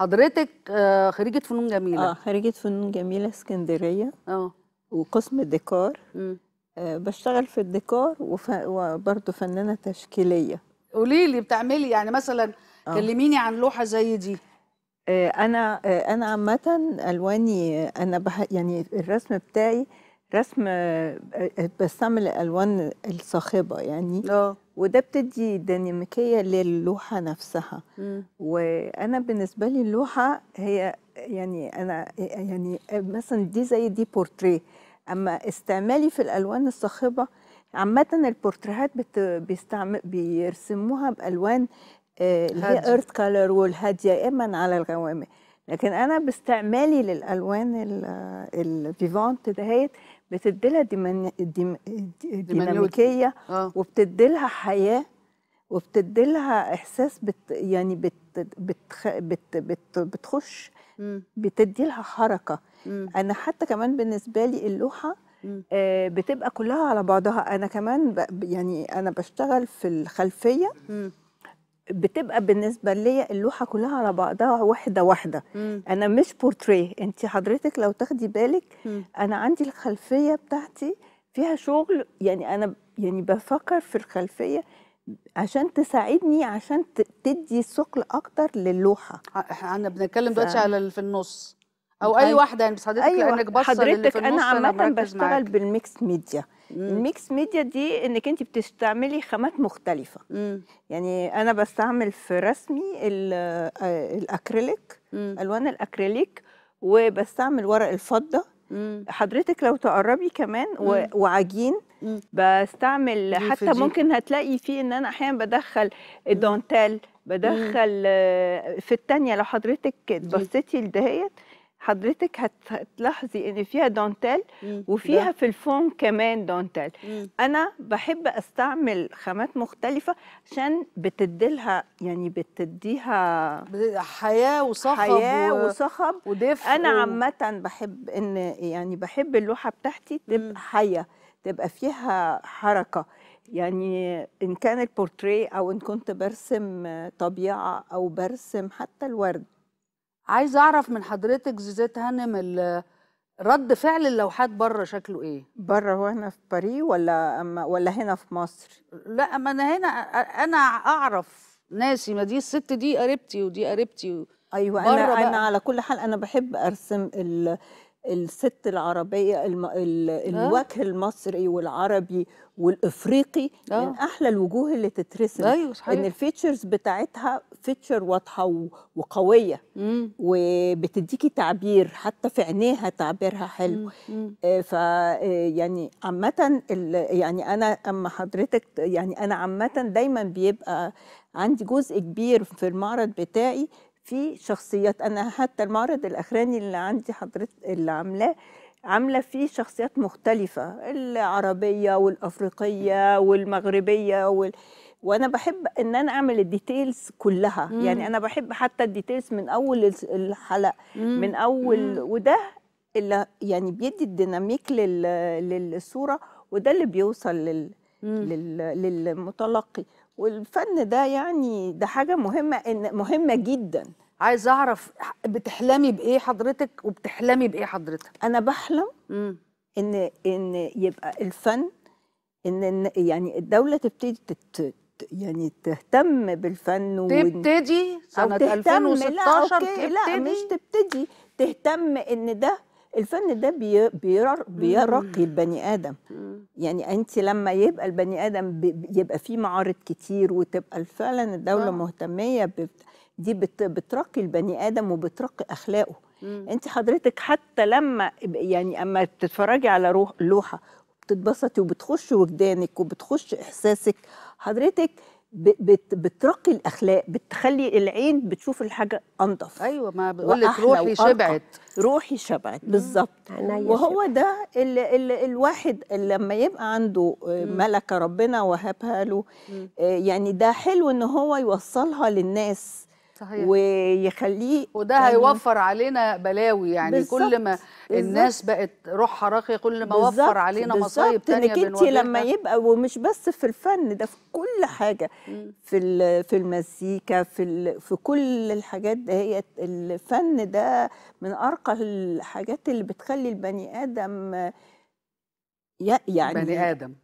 حضرتك آه، خريجه فنون جميله اه خريجه فنون جميله اسكندريه اه وقسم ديكور آه بشتغل في الديكور وف... وبرضه فنانه تشكيليه قولي لي بتعملي يعني مثلا أوه. كلميني عن لوحه زي دي آه، انا آه، انا عامه الواني انا بح... يعني الرسم بتاعي رسم بستعمل الالوان الصاخبه يعني اه وده بتدي ديناميكيه للوحه نفسها وانا بالنسبه لي اللوحه هي يعني انا يعني مثلا دي زي دي بورتريه اما استعمالي في الالوان الصاخبه عامه البورتريهات بيستعمل بيرسموها بالوان آه، اللي هي ايرث كالر والهاديه اما على الغوامق لكن انا باستعمالي للالوان الفيفانت دهيت بتديلها لها ديناميكيه آه. وبتديلها حياه وبتديلها احساس بت يعني بت بتخ... بت... بت... بتخش بتديلها حركه انا حتى كمان بالنسبه لي اللوحه آه، بتبقى كلها على بعضها انا كمان يعني انا بشتغل في الخلفيه بتبقى بالنسبه ليا اللوحه كلها على بعضها واحده واحده مم. انا مش بورتريه انت حضرتك لو تاخدي بالك مم. انا عندي الخلفيه بتاعتي فيها شغل يعني انا يعني بفكر في الخلفيه عشان تساعدني عشان تدي ثقل اكتر للوحه احنا بنتكلم دلوقتي ف... على في النص او اي واحده يعني بس حضرتك أيوة. لانك بصه حضرتك انا عامه بشتغل بالميكس ميديا مم. الميكس ميديا دي انك انت بتستعملي خامات مختلفه مم. يعني انا بستعمل في رسمي آه، الاكريليك مم. الوان الاكريليك وبستعمل ورق الفضه مم. حضرتك لو تقربي كمان مم. وعجين مم. بستعمل حتى دي. ممكن هتلاقي فيه ان انا احيانا بدخل الدونتال بدخل مم. آه، في الثانيه لو حضرتك بصيتي لدهيت حضرتك هتلاحظي ان فيها دونتيل وفيها ده. في الفوم كمان دونتيل انا بحب استعمل خامات مختلفه عشان بتديلها يعني بتديها حياه وصخب حياه و... وصخب ودفء انا عامه بحب ان يعني بحب اللوحه بتاعتي تبقى حيه تبقى فيها حركه يعني ان كان البورتريه او ان كنت برسم طبيعه او برسم حتى الورد عايز اعرف من حضرتك زيزيت هانم رد فعل اللوحات بره شكله ايه بره هو هنا في باريس ولا أما ولا هنا في مصر لا ما انا هنا انا اعرف ناسي ما دي الست دي قريبتي ودي قريبتي ايوه انا انا على كل حال انا بحب ارسم ال الست العربيه آه. الوجه المصري والعربي والافريقي آه. من احلى الوجوه اللي تترسم أيوة صحيح. ان الفيتشرز بتاعتها فيتشر واضحه وقويه مم. وبتديكي تعبير حتى في عينيها تعبيرها حلو آه، ف آه، يعني عامه يعني انا اما حضرتك يعني انا عامه دايما بيبقى عندي جزء كبير في المعرض بتاعي في شخصيات انا حتى المعرض الاخراني اللي عندي حضرتك اللي عاملاه عامله فيه شخصيات مختلفه العربيه والافريقيه والمغربيه وال... وانا بحب ان انا اعمل الديتيلز كلها مم. يعني انا بحب حتى الديتيلز من اول الحلقه مم. من اول مم. وده اللي يعني بيدي الديناميك لل... للصوره وده اللي بيوصل لل... لل... للمتلقي والفن ده يعني ده حاجه مهمه ان مهمه جدا عايز اعرف بتحلمي بايه حضرتك وبتحلمي بايه حضرتك انا بحلم مم. ان ان يبقى الفن ان, إن يعني الدوله تبتدي تت يعني تهتم بالفن و... تبتدي سنه 2016 لا, تبتدي لا مش تبتدي تهتم ان ده الفن ده بيرقي البني ادم يعني انت لما يبقى البني ادم يبقى فيه معارض كتير وتبقى فعلا الدوله مهتميه دي بترقي البني ادم وبترقي اخلاقه انت حضرتك حتى لما يعني اما تتفرجي على روح لوحه بتتبسطي وبتخش وجدانك وبتخش احساسك حضرتك بترقي الاخلاق بتخلي العين بتشوف الحاجه انضف ايوه ما بقول لك روحي شبعت روحي شبعت بالظبط وهو ده ال ال الواحد لما يبقى عنده مم. ملكه ربنا وهبها له آه، يعني ده حلو ان هو يوصلها للناس صحيح. ويخليه وده يعني هيوفر علينا بلاوي يعني بالزبط. كل ما بالزبط. الناس بقت روحها راقيه كل ما بالزبط. وفر علينا مصايب ثانيه انك انت لما يبقى ومش بس في الفن ده في كل حاجه في في المزيكا في في كل الحاجات ده هي الفن ده من ارقى الحاجات اللي بتخلي البني ادم يعني بني ادم